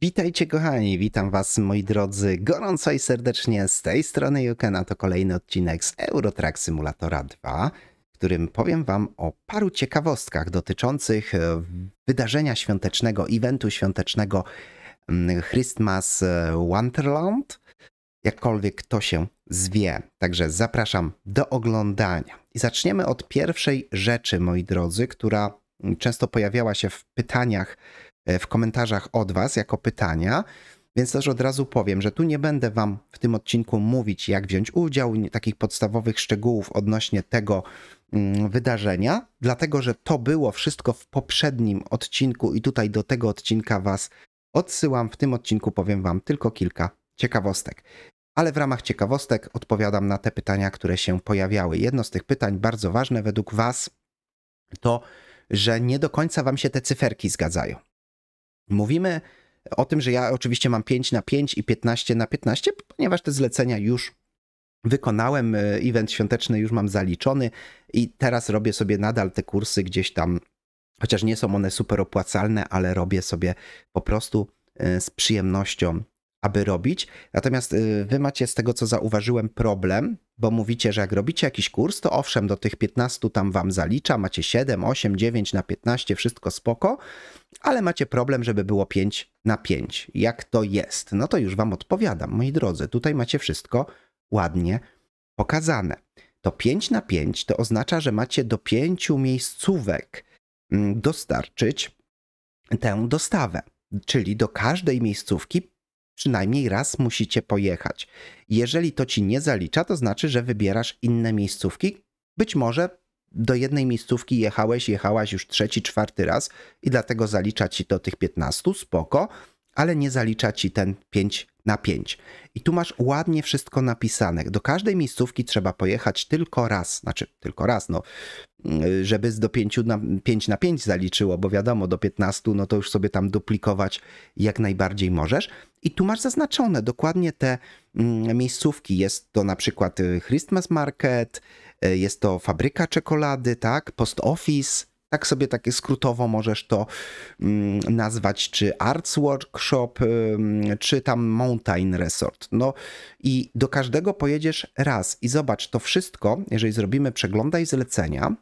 Witajcie kochani, witam was moi drodzy gorąco i serdecznie z tej strony Jukena. To kolejny odcinek z Eurotrack Simulatora 2, w którym powiem wam o paru ciekawostkach dotyczących e, wydarzenia świątecznego, eventu świątecznego mm, Christmas e, Wonderland, jakkolwiek to się zwie. Także zapraszam do oglądania. I zaczniemy od pierwszej rzeczy moi drodzy, która mm, często pojawiała się w pytaniach E, w komentarzach od Was jako pytania. Więc też od razu powiem, że tu nie będę Wam w tym odcinku mówić, jak wziąć udział, takich podstawowych szczegółów odnośnie tego mm, wydarzenia, dlatego że to było wszystko w poprzednim odcinku i tutaj do tego odcinka Was odsyłam. W tym odcinku powiem Wam tylko kilka ciekawostek. Ale w ramach ciekawostek odpowiadam na te pytania, które się pojawiały. Jedno z tych pytań, bardzo ważne według Was, to, że nie do końca Wam się te cyferki zgadzają. Mówimy o tym, że ja oczywiście mam 5 na 5 i 15 na 15, ponieważ te zlecenia już wykonałem, e, event świąteczny już mam zaliczony i teraz robię sobie nadal te kursy gdzieś tam, chociaż nie są one super opłacalne, ale robię sobie po prostu e, z przyjemnością aby robić. Natomiast y, wy macie z tego, co zauważyłem, problem, bo mówicie, że jak robicie jakiś kurs, to owszem, do tych 15 tam wam zalicza, macie 7, 8, 9 na 15, wszystko spoko, ale macie problem, żeby było 5 na 5. Jak to jest? No to już wam odpowiadam, moi drodzy. Tutaj macie wszystko ładnie pokazane. To 5 na 5 to oznacza, że macie do 5 miejscówek mm, dostarczyć tę dostawę. Czyli do każdej miejscówki przynajmniej raz musicie pojechać. Jeżeli to ci nie zalicza, to znaczy, że wybierasz inne miejscówki. Być może do jednej miejscówki jechałeś, jechałaś już trzeci, czwarty raz i dlatego zalicza ci to tych 15, spoko, ale nie zalicza ci ten 5 na 5. I tu masz ładnie wszystko napisane. Do każdej miejscówki trzeba pojechać tylko raz, znaczy tylko raz, no, y, żeby z do 5 na 5 na 5 zaliczyło, bo wiadomo, do 15, no to już sobie tam duplikować jak najbardziej możesz. I tu masz zaznaczone dokładnie te mm, miejscówki. Jest to na przykład y, Christmas Market, y, jest to fabryka czekolady, tak, post office, tak sobie takie skrótowo możesz to mm, nazwać, czy Arts Workshop, czy tam Mountain Resort. No i do każdego pojedziesz raz i zobacz to wszystko, jeżeli zrobimy przeglądaj zlecenia,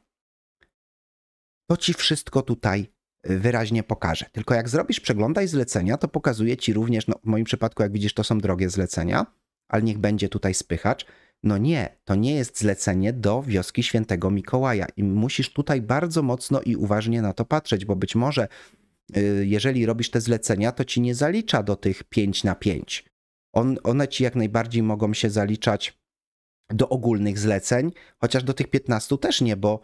to ci wszystko tutaj y, wyraźnie pokaże. Tylko jak zrobisz przeglądaj zlecenia, to pokazuje ci również, no w moim przypadku jak widzisz to są drogie zlecenia, ale niech będzie tutaj spychacz, no nie, to nie jest zlecenie do wioski świętego Mikołaja i musisz tutaj bardzo mocno i uważnie na to patrzeć, bo być może y, jeżeli robisz te zlecenia, to ci nie zalicza do tych 5 na 5. On, one ci jak najbardziej mogą się zaliczać do ogólnych zleceń, chociaż do tych 15 też nie, bo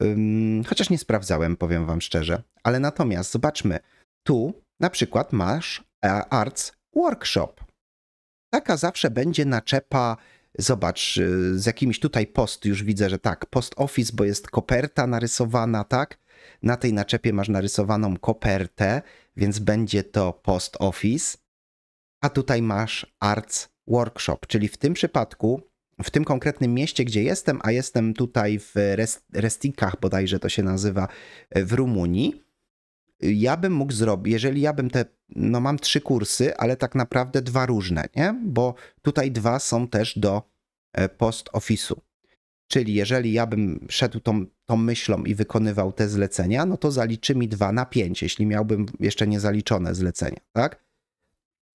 um, chociaż nie sprawdzałem, powiem wam szczerze. Ale natomiast zobaczmy, tu na przykład masz e, Arts Workshop. Taka zawsze będzie naczepa Zobacz, y, z jakimiś tutaj post już widzę, że tak, post office, bo jest koperta narysowana, tak? Na tej naczepie masz narysowaną kopertę, więc będzie to post office. A tutaj masz arts workshop, czyli w tym przypadku, w tym konkretnym mieście, gdzie jestem, a jestem tutaj w Restinkach, bodajże to się nazywa, w Rumunii, ja bym mógł zrobić, jeżeli ja bym te, no mam trzy kursy, ale tak naprawdę dwa różne, nie? Bo tutaj dwa są też do e, post office'u. Czyli jeżeli ja bym szedł tą, tą myślą i wykonywał te zlecenia, no to zaliczy mi dwa na pięć, jeśli miałbym jeszcze niezaliczone zlecenia, tak?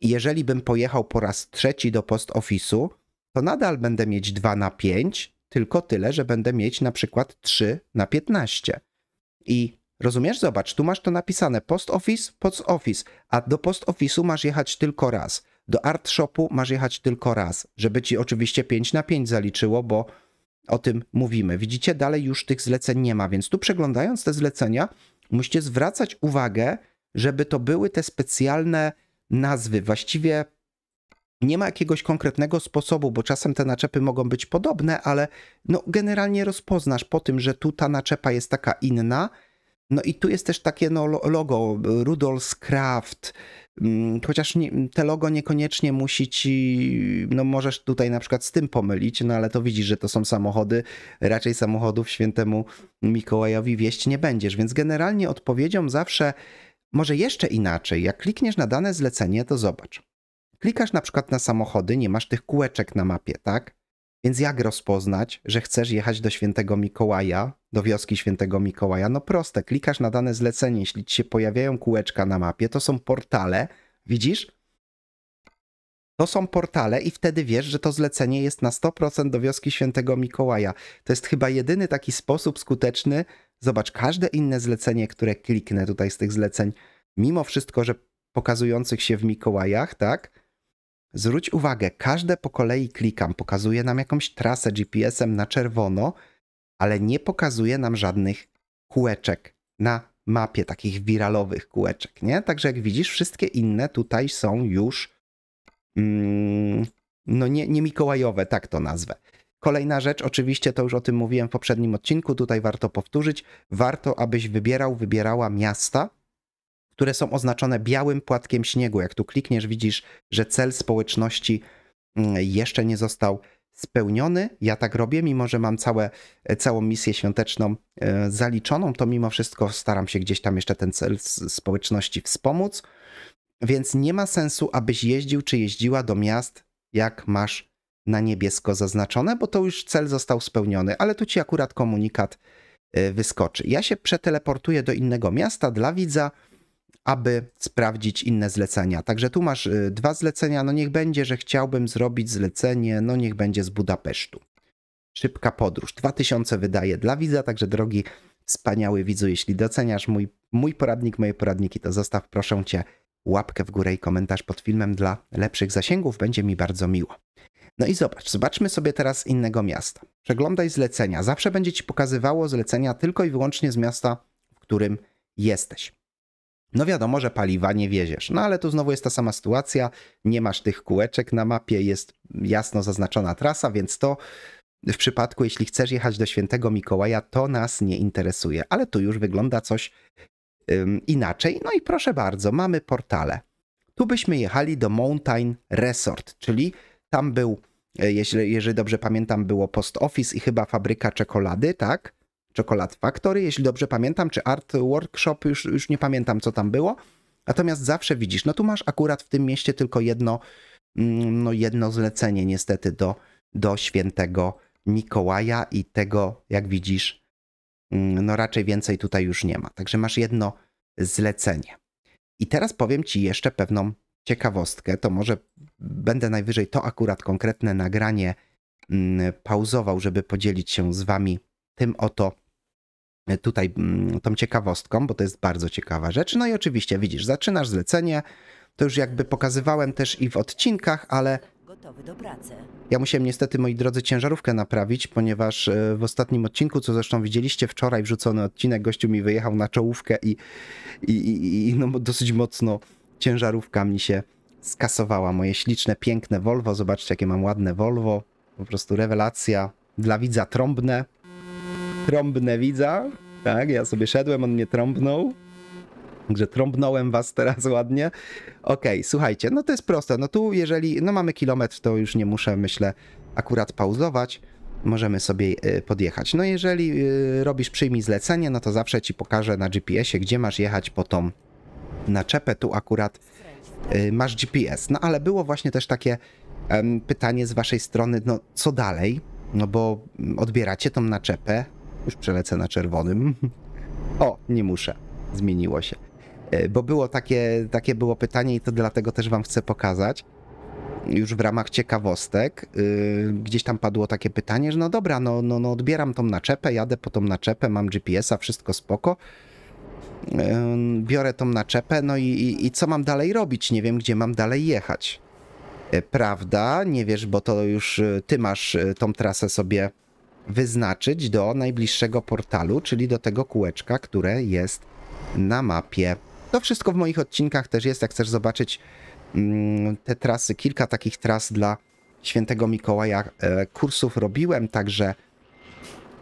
Jeżeli bym pojechał po raz trzeci do post office'u, to nadal będę mieć 2 na 5, tylko tyle, że będę mieć na przykład 3 na 15. I Rozumiesz? Zobacz, tu masz to napisane post office, post office, a do post office'u masz jechać tylko raz. Do art shopu masz jechać tylko raz, żeby ci oczywiście 5 na 5 zaliczyło, bo o tym mówimy. Widzicie, dalej już tych zleceń nie ma, więc tu przeglądając te zlecenia, musicie zwracać uwagę, żeby to były te specjalne nazwy. Właściwie nie ma jakiegoś konkretnego sposobu, bo czasem te naczepy mogą być podobne, ale no generalnie rozpoznasz po tym, że tu ta naczepa jest taka inna, no i tu jest też takie no, logo Rudolf Kraft, mm, chociaż nie, te logo niekoniecznie musi ci, no możesz tutaj na przykład z tym pomylić, no ale to widzisz, że to są samochody, raczej samochodów świętemu Mikołajowi wieść nie będziesz, więc generalnie odpowiedzią zawsze, może jeszcze inaczej, jak klikniesz na dane zlecenie, to zobacz. Klikasz na przykład na samochody, nie masz tych kółeczek na mapie, tak? Więc jak rozpoznać, że chcesz jechać do świętego Mikołaja, do wioski świętego Mikołaja? No proste, klikasz na dane zlecenie, jeśli ci się pojawiają kółeczka na mapie, to są portale, widzisz? To są portale i wtedy wiesz, że to zlecenie jest na 100% do wioski świętego Mikołaja. To jest chyba jedyny taki sposób skuteczny. Zobacz, każde inne zlecenie, które kliknę tutaj z tych zleceń, mimo wszystko, że pokazujących się w Mikołajach, tak? Zwróć uwagę, każde po kolei klikam, pokazuje nam jakąś trasę GPS-em na czerwono, ale nie pokazuje nam żadnych kółeczek na mapie, takich wiralowych kółeczek, nie? Także jak widzisz, wszystkie inne tutaj są już mm, no nie, nie mikołajowe, tak to nazwę. Kolejna rzecz, oczywiście to już o tym mówiłem w poprzednim odcinku, tutaj warto powtórzyć, warto abyś wybierał, wybierała miasta, które są oznaczone białym płatkiem śniegu. Jak tu klikniesz, widzisz, że cel społeczności mm, jeszcze nie został spełniony. Ja tak robię, mimo że mam całe, e, całą misję świąteczną e, zaliczoną, to mimo wszystko staram się gdzieś tam jeszcze ten cel społeczności wspomóc. Więc nie ma sensu, abyś jeździł czy jeździła do miast, jak masz na niebiesko zaznaczone, bo to już cel został spełniony, ale tu ci akurat komunikat e, wyskoczy. Ja się przeteleportuję do innego miasta dla widza, aby sprawdzić inne zlecenia. Także tu masz y, dwa zlecenia, no niech będzie, że chciałbym zrobić zlecenie, no niech będzie z Budapesztu. Szybka podróż, 2000 wydaje dla widza, także drogi wspaniały widzu, jeśli doceniasz mój, mój poradnik, moje poradniki, to zostaw proszę cię łapkę w górę i komentarz pod filmem dla lepszych zasięgów, będzie mi bardzo miło. No i zobacz, zobaczmy sobie teraz innego miasta. Przeglądaj zlecenia. Zawsze będzie ci pokazywało zlecenia tylko i wyłącznie z miasta, w którym jesteś. No wiadomo, że paliwa nie wieziesz. No ale tu znowu jest ta sama sytuacja, nie masz tych kółeczek na mapie, jest jasno zaznaczona trasa, więc to w przypadku, jeśli chcesz jechać do Świętego Mikołaja, to nas nie interesuje. Ale tu już wygląda coś inaczej. No i proszę bardzo, mamy portale. Tu byśmy jechali do Mountain Resort, czyli tam był, e, jeżeli dobrze pamiętam, było post office i chyba fabryka czekolady, tak? Chocolate Factory, jeśli dobrze pamiętam, czy Art Workshop, już, już nie pamiętam co tam było. Natomiast zawsze widzisz, no tu masz akurat w tym mieście tylko jedno, mm, no jedno zlecenie niestety do, do świętego Mikołaja i tego, jak widzisz, mm, no raczej więcej tutaj już nie ma. Także masz jedno zlecenie. I teraz powiem Ci jeszcze pewną ciekawostkę. To może będę najwyżej to akurat konkretne nagranie mm, pauzował, żeby podzielić się z Wami tym oto tutaj mm, tą ciekawostką, bo to jest bardzo ciekawa rzecz. No i oczywiście widzisz, zaczynasz zlecenie. To już jakby pokazywałem też i w odcinkach, ale. Ja musiałem niestety, moi drodzy, ciężarówkę naprawić, ponieważ e, w ostatnim odcinku, co zresztą widzieliście wczoraj, wrzucony odcinek, gościu mi wyjechał na czołówkę i, i, i no, dosyć mocno ciężarówka mi się skasowała. Moje śliczne, piękne Volvo. Zobaczcie, jakie mam ładne Volvo. Po prostu rewelacja. Dla widza trąbne trąbnę widza, tak, ja sobie szedłem, on mnie trąbnął, Także trąbnąłem was teraz ładnie. Okej, okay, słuchajcie, no to jest proste. No tu jeżeli, no mamy kilometr, to już nie muszę, myślę, akurat pauzować. Możemy sobie y, podjechać. No jeżeli y, robisz przyjmij zlecenie, no to zawsze ci pokażę na GPS-ie, gdzie masz jechać po tą naczepę. Tu akurat y, masz GPS. No ale było właśnie też takie pytanie z waszej strony, no co dalej? No bo mm, odbieracie tą naczepę, już przelecę na czerwonym. O, nie muszę. Zmieniło się. E, bo było takie, takie było pytanie i to dlatego też wam chcę pokazać. Już w ramach ciekawostek yy, gdzieś tam padło takie pytanie, że no dobra, no, no, no odbieram tą naczepę, jadę po tą naczepę, mam GPS-a, wszystko spoko e, biorę tą naczepę, no i, i, i, co mam dalej robić? Nie wiem, gdzie mam dalej jechać. E, prawda, nie wiesz, bo to już y, ty masz y, tą trasę sobie wyznaczyć do najbliższego portalu, czyli do tego kółeczka, które jest na mapie. To wszystko w moich odcinkach też jest, jak chcesz zobaczyć mm, te trasy, kilka takich tras dla świętego Mikołaja e, kursów robiłem, także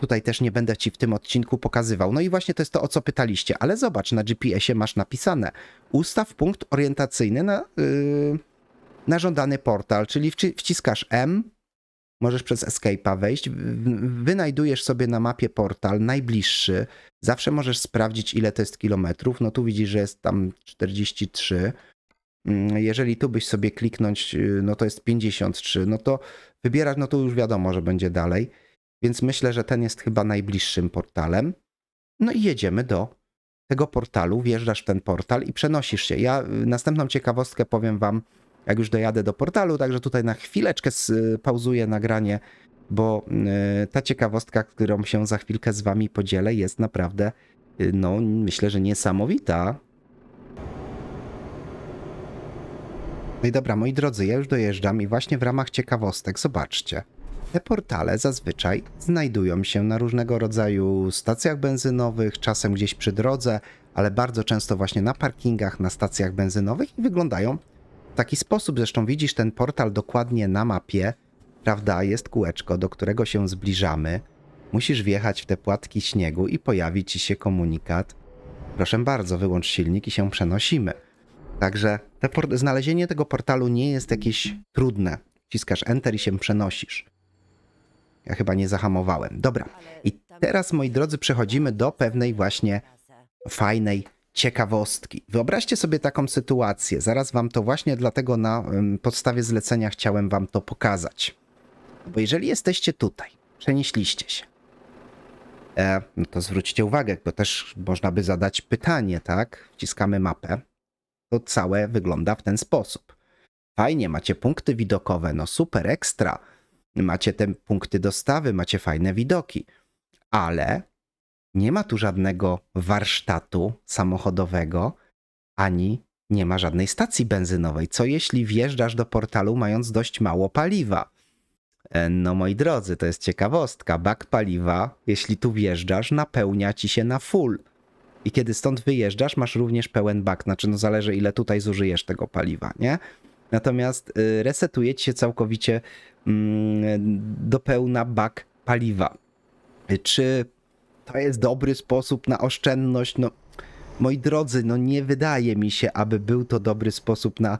tutaj też nie będę ci w tym odcinku pokazywał. No i właśnie to jest to, o co pytaliście, ale zobacz, na GPS-ie masz napisane ustaw punkt orientacyjny na, yy, na żądany portal, czyli wciskasz M, możesz przez Escape'a wejść, wynajdujesz sobie na mapie portal najbliższy, zawsze możesz sprawdzić ile to jest kilometrów, no tu widzisz, że jest tam 43, mm, jeżeli tu byś sobie kliknąć, y, no to jest 53, no to wybierasz, no to już wiadomo, że będzie dalej, więc myślę, że ten jest chyba najbliższym portalem. No i jedziemy do tego portalu, wjeżdżasz w ten portal i przenosisz się. Ja y, następną ciekawostkę powiem wam, jak już dojadę do portalu. Także tutaj na chwileczkę y, pauzuję nagranie, bo y, ta ciekawostka, którą się za chwilkę z wami podzielę, jest naprawdę, y, no myślę, że niesamowita. No i dobra, moi drodzy, ja już dojeżdżam i właśnie w ramach ciekawostek, zobaczcie. Te portale zazwyczaj znajdują się na różnego rodzaju stacjach benzynowych, czasem gdzieś przy drodze, ale bardzo często właśnie na parkingach, na stacjach benzynowych i wyglądają taki sposób. Zresztą widzisz ten portal dokładnie na mapie, prawda? Jest kółeczko, do którego się zbliżamy. Musisz wjechać w te płatki śniegu i pojawi ci się komunikat. Proszę bardzo, wyłącz silnik i się przenosimy. Także znalezienie tego portalu nie jest jakieś trudne. Ciskasz Enter i się przenosisz. Ja chyba nie zahamowałem. Dobra. I teraz, moi drodzy, przechodzimy do pewnej właśnie fajnej ciekawostki. Wyobraźcie sobie taką sytuację. Zaraz wam to właśnie dlatego na podstawie zlecenia chciałem wam to pokazać. Bo jeżeli jesteście tutaj, przenieśliście się, e, no to zwróćcie uwagę, bo też można by zadać pytanie, tak? Wciskamy mapę. To całe wygląda w ten sposób. Fajnie, macie punkty widokowe, no super, ekstra. Macie te punkty dostawy, macie fajne widoki. Ale nie ma tu żadnego warsztatu samochodowego, ani nie ma żadnej stacji benzynowej. Co jeśli wjeżdżasz do portalu mając dość mało paliwa? E, no moi drodzy, to jest ciekawostka. Bak paliwa, jeśli tu wjeżdżasz, napełnia ci się na full. I kiedy stąd wyjeżdżasz, masz również pełen bak. Znaczy, no zależy ile tutaj zużyjesz tego paliwa, nie? Natomiast y, resetuje ci się całkowicie mm, do pełna bak paliwa. Y, czy to jest dobry sposób na oszczędność. No, moi drodzy, no nie wydaje mi się, aby był to dobry sposób na,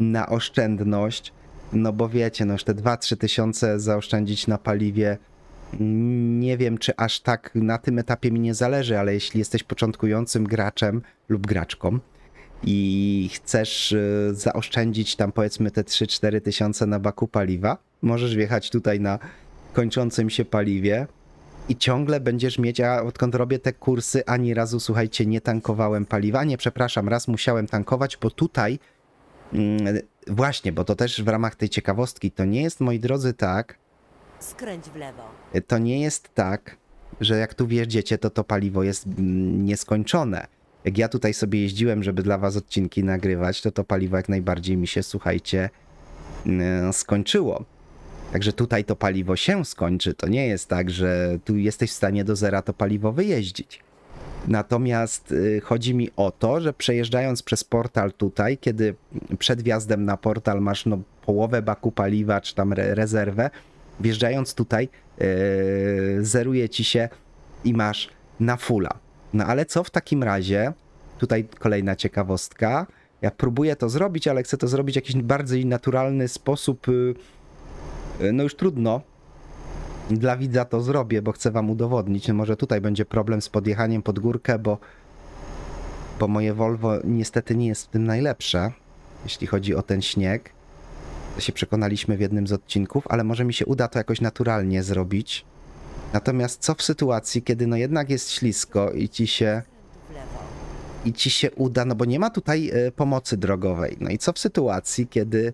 na oszczędność. No bo wiecie, no już te 2-3 tysiące zaoszczędzić na paliwie, nie wiem czy aż tak na tym etapie mi nie zależy, ale jeśli jesteś początkującym graczem lub graczką i chcesz y, zaoszczędzić tam powiedzmy te 3-4 tysiące na baku paliwa, możesz wjechać tutaj na kończącym się paliwie, i ciągle będziesz mieć, a odkąd robię te kursy, ani razu, słuchajcie, nie tankowałem paliwa. Nie, przepraszam, raz musiałem tankować, bo tutaj, mm, właśnie, bo to też w ramach tej ciekawostki, to nie jest, moi drodzy, tak. Skręć w lewo. To nie jest tak, że jak tu wjeżdżacie, to to paliwo jest mm, nieskończone. Jak ja tutaj sobie jeździłem, żeby dla was odcinki nagrywać, to to paliwo jak najbardziej mi się, słuchajcie, mm, skończyło. Także tutaj to paliwo się skończy. To nie jest tak, że tu jesteś w stanie do zera to paliwo wyjeździć. Natomiast y, chodzi mi o to, że przejeżdżając przez portal tutaj, kiedy przed wjazdem na portal masz no, połowę baku paliwa czy tam re rezerwę, wjeżdżając tutaj yy, zeruje ci się i masz na fula. No ale co w takim razie? Tutaj kolejna ciekawostka. Ja próbuję to zrobić, ale chcę to zrobić w jakiś bardziej naturalny sposób. Yy, E, no już trudno. Dla widza to zrobię, bo chcę wam udowodnić. No może tutaj będzie problem z podjechaniem pod górkę, bo, bo moje Volvo niestety nie jest w tym najlepsze, jeśli chodzi o ten śnieg. To się przekonaliśmy w jednym z odcinków, ale może mi się uda to jakoś naturalnie zrobić. Natomiast co w sytuacji, kiedy no jednak jest ślisko i ci się i ci się uda, no bo nie ma tutaj e, pomocy drogowej. No i co w sytuacji, kiedy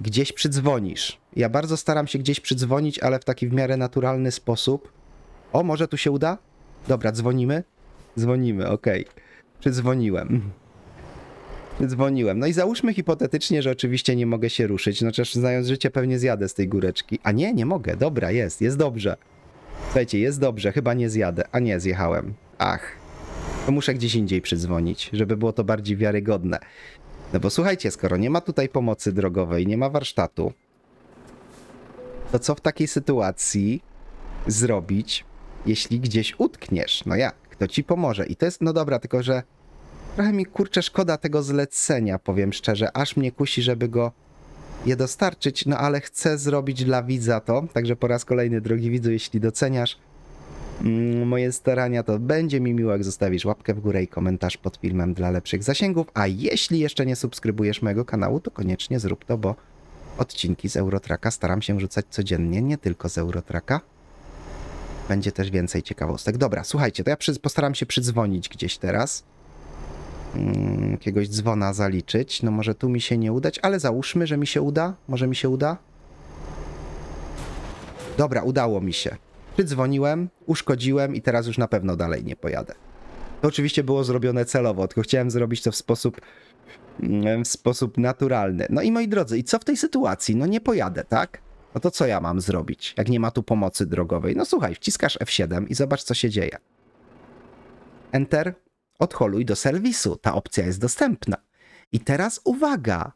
gdzieś przydzwonisz. Ja bardzo staram się gdzieś przydzwonić, ale w taki w miarę naturalny sposób. O, może tu się uda? Dobra, dzwonimy? Dzwonimy, okej. Okay. Przydzwoniłem. Dzwoniłem. No i załóżmy hipotetycznie, że oczywiście nie mogę się ruszyć. No też znając życie, pewnie zjadę z tej góreczki. A nie, nie mogę. Dobra, jest, jest dobrze. Słuchajcie, jest dobrze, chyba nie zjadę. A nie, zjechałem. Ach. To muszę gdzieś indziej przydzwonić, żeby było to bardziej wiarygodne. No bo słuchajcie, skoro nie ma tutaj pomocy drogowej, nie ma warsztatu, to co w takiej sytuacji zrobić, jeśli gdzieś utkniesz? No jak? Kto ci pomoże? I to jest, no dobra, tylko że trochę mi kurczę szkoda tego zlecenia, powiem szczerze, aż mnie kusi, żeby go je dostarczyć, no ale chcę zrobić dla widza to, także po raz kolejny, drogi widzu, jeśli doceniasz, Mm, moje starania, to będzie mi miło, jak zostawisz łapkę w górę i komentarz pod filmem dla lepszych zasięgów. A jeśli jeszcze nie subskrybujesz mojego kanału, to koniecznie zrób to, bo odcinki z Eurotraka staram się rzucać codziennie, nie tylko z Eurotraka. Będzie też więcej ciekawostek. Dobra, słuchajcie, to ja przy, postaram się przydzwonić gdzieś teraz. Mm, jakiegoś dzwona zaliczyć. No może tu mi się nie udać, ale załóżmy, że mi się uda. Może mi się uda? Dobra, udało mi się. Przydzwoniłem, uszkodziłem i teraz już na pewno dalej nie pojadę. To oczywiście było zrobione celowo, tylko chciałem zrobić to w sposób mm, w sposób naturalny. No i moi drodzy, i co w tej sytuacji? No nie pojadę, tak? No to co ja mam zrobić, jak nie ma tu pomocy drogowej? No słuchaj, wciskasz F7 i zobacz, co się dzieje. Enter, odholuj do serwisu. Ta opcja jest dostępna. I teraz uwaga!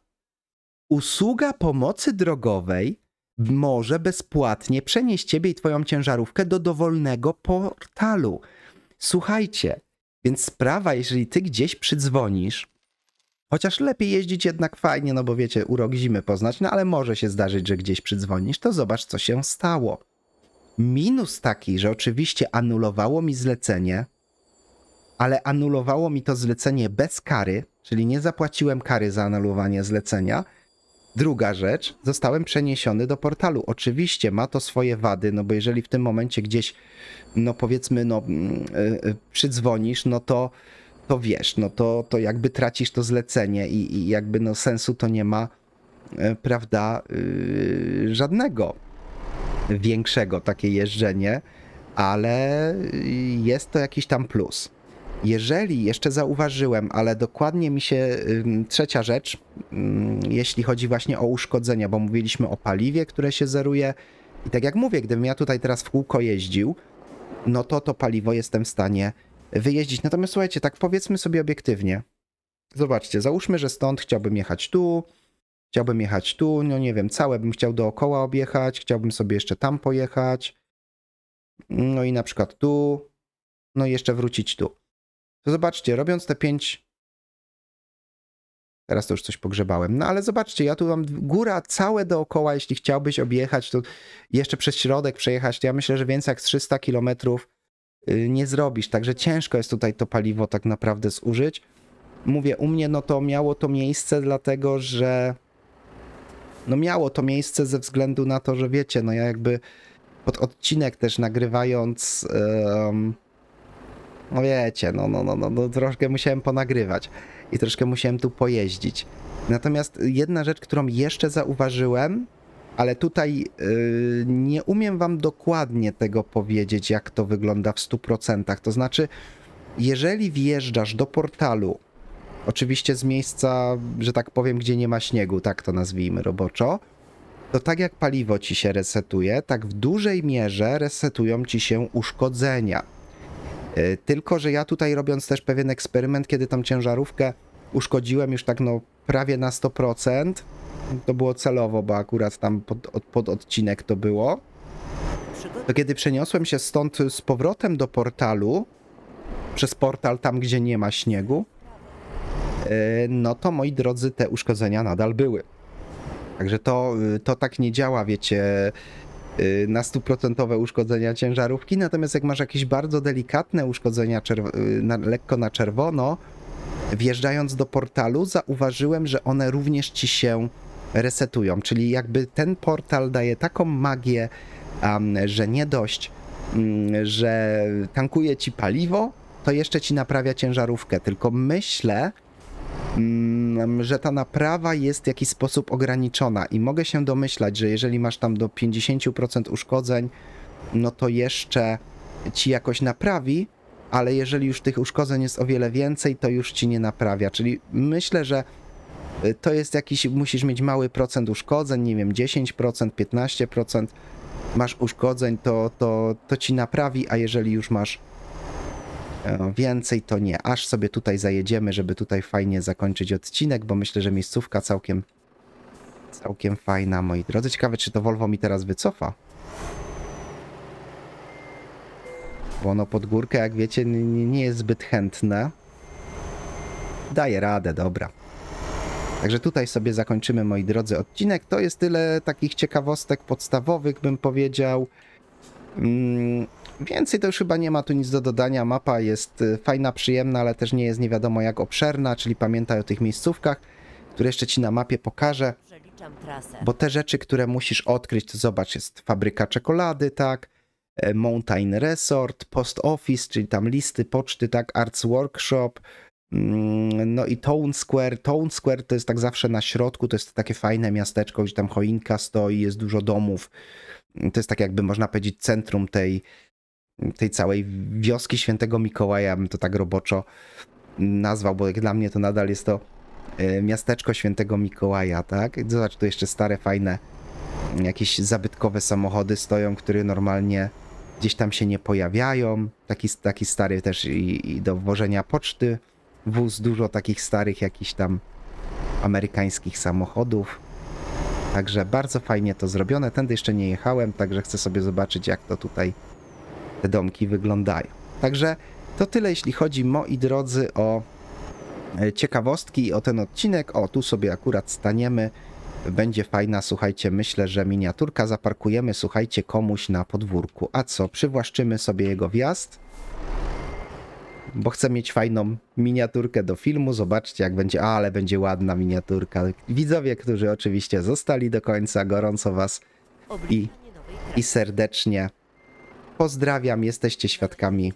Usługa pomocy drogowej może bezpłatnie przenieść ciebie i twoją ciężarówkę do dowolnego portalu. Słuchajcie, więc sprawa, jeżeli ty gdzieś przydzwonisz, Chociaż lepiej jeździć jednak fajnie, no bo wiecie, urok zimy poznać, no ale może się zdarzyć, że gdzieś przydzwonisz, to zobacz, co się stało. Minus taki, że oczywiście anulowało mi zlecenie, ale anulowało mi to zlecenie bez kary, czyli nie zapłaciłem kary za anulowanie zlecenia, Druga rzecz, zostałem przeniesiony do portalu. Oczywiście ma to swoje wady, no bo jeżeli w tym momencie gdzieś, no powiedzmy, no yy, przydzwonisz, no to, to wiesz, no to, to jakby tracisz to zlecenie i, i jakby no sensu to nie ma, yy, prawda, yy, żadnego większego takie jeżdżenie, ale y, jest to jakiś tam plus. Jeżeli jeszcze zauważyłem, ale dokładnie mi się trzecia rzecz, jeśli chodzi właśnie o uszkodzenia, bo mówiliśmy o paliwie, które się zeruje. I tak jak mówię, gdybym ja tutaj teraz w kółko jeździł, no to to paliwo jestem w stanie wyjeździć. Natomiast słuchajcie, tak powiedzmy sobie obiektywnie. Zobaczcie, załóżmy, że stąd chciałbym jechać tu, chciałbym jechać tu, no nie wiem, całe bym chciał dookoła objechać, chciałbym sobie jeszcze tam pojechać, no i na przykład tu, no i jeszcze wrócić tu. To zobaczcie, robiąc te 5... Teraz to już coś pogrzebałem. No ale zobaczcie, ja tu mam góra całe dookoła, jeśli chciałbyś objechać, to jeszcze przez środek przejechać, to ja myślę, że więcej jak 300 kilometrów y, nie zrobisz. Także ciężko jest tutaj to paliwo tak naprawdę zużyć. Mówię, u mnie no to miało to miejsce, dlatego że no miało to miejsce ze względu na to, że wiecie, no ja jakby pod odcinek też nagrywając no wiecie, no, no, no, no, no troszkę musiałem ponagrywać i troszkę musiałem tu pojeździć. Natomiast jedna rzecz, którą jeszcze zauważyłem, ale tutaj yy, nie umiem wam dokładnie tego powiedzieć, jak to wygląda w 100%. To znaczy, jeżeli wjeżdżasz do portalu, oczywiście z miejsca, że tak powiem, gdzie nie ma śniegu, tak to nazwijmy roboczo, to tak jak paliwo ci się resetuje, tak w dużej mierze resetują ci się uszkodzenia E, tylko, że ja tutaj robiąc też pewien eksperyment, kiedy tam ciężarówkę uszkodziłem już tak no prawie na 100%, to było celowo, bo akurat tam pod, pod odcinek to było, to kiedy przeniosłem się stąd z powrotem do portalu, przez portal tam, gdzie nie ma śniegu, e, no to moi drodzy, te uszkodzenia nadal były. Także to, e, to tak nie działa, wiecie, Y, na stuprocentowe uszkodzenia ciężarówki, natomiast jak masz jakieś bardzo delikatne uszkodzenia y, na, lekko na czerwono, wjeżdżając do portalu zauważyłem, że one również ci się resetują, czyli jakby ten portal daje taką magię, że nie dość, mm, że tankuje ci paliwo, to jeszcze ci naprawia ciężarówkę, tylko myślę, Mm, że ta naprawa jest w jakiś sposób ograniczona i mogę się domyślać, że jeżeli masz tam do 50% uszkodzeń, no to jeszcze ci jakoś naprawi, ale jeżeli już tych uszkodzeń jest o wiele więcej, to już ci nie naprawia. Czyli myślę, że y, to jest jakiś, musisz mieć mały procent uszkodzeń, nie wiem, 10%, 15%. Masz uszkodzeń, to, to, to ci naprawi, a jeżeli już masz E, więcej to nie. Aż sobie tutaj zajedziemy, żeby tutaj fajnie zakończyć odcinek, bo myślę, że miejscówka całkiem, całkiem fajna, moi drodzy. Ciekawe, czy to Volvo mi teraz wycofa. Bo ono pod górkę, jak wiecie, nie jest zbyt chętne. Daje radę, dobra. Także tutaj sobie zakończymy, moi drodzy, odcinek. To jest tyle takich ciekawostek podstawowych, bym powiedział. Mm, Więcej to już chyba nie ma tu nic do dodania. Mapa jest y, fajna, przyjemna, ale też nie jest nie wiadomo jak obszerna, czyli pamiętaj o tych miejscówkach, które jeszcze ci na mapie pokażę. Bo te rzeczy, które musisz odkryć, to zobacz, jest fabryka czekolady, tak, e, Mountain Resort, Post Office, czyli tam listy, poczty, tak, Arts Workshop, mm, no i Town Square. Town Square to jest tak zawsze na środku, to jest takie fajne miasteczko, gdzie tam choinka stoi, jest dużo domów. To jest tak jakby można powiedzieć centrum tej tej całej wioski świętego Mikołaja, bym to tak roboczo nazwał, bo jak dla mnie to nadal jest to e, miasteczko świętego Mikołaja, tak? zobacz, tu jeszcze stare, fajne, jakieś zabytkowe samochody stoją, które normalnie gdzieś tam się nie pojawiają. Taki, taki stary też i, i do włożenia poczty wóz, dużo takich starych jakichś tam amerykańskich samochodów. Także bardzo fajnie to zrobione. Tędy jeszcze nie jechałem, także chcę sobie zobaczyć, jak to tutaj te domki wyglądają. Także to tyle, jeśli chodzi, moi drodzy, o e, ciekawostki i o ten odcinek. O, tu sobie akurat staniemy. Będzie fajna, słuchajcie, myślę, że miniaturka zaparkujemy, słuchajcie, komuś na podwórku. A co, przywłaszczymy sobie jego wjazd? Bo chcę mieć fajną miniaturkę do filmu. Zobaczcie, jak będzie, ale będzie ładna miniaturka. Widzowie, którzy oczywiście zostali do końca, gorąco was i, i serdecznie Pozdrawiam, jesteście świadkami.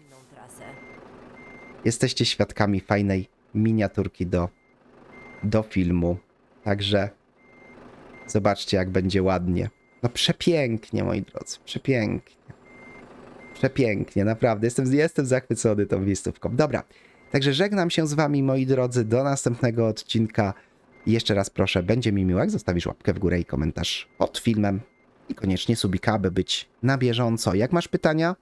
Jesteście świadkami fajnej miniaturki do, do filmu. Także zobaczcie, jak będzie ładnie. No przepięknie, moi drodzy, przepięknie. Przepięknie, naprawdę. Jestem, jestem zachwycony tą miejscówką. Dobra, także żegnam się z wami, moi drodzy, do następnego odcinka. jeszcze raz proszę, będzie mi miło, jak zostawisz łapkę w górę i komentarz pod filmem i koniecznie subika, by być na bieżąco. Jak masz pytania?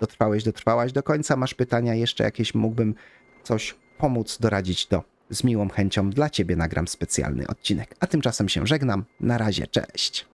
Dotrwałeś, dotrwałaś do końca. Masz pytania jeszcze jakieś? Mógłbym coś pomóc, doradzić do. Z miłą chęcią dla Ciebie nagram specjalny odcinek. A tymczasem się żegnam. Na razie, cześć.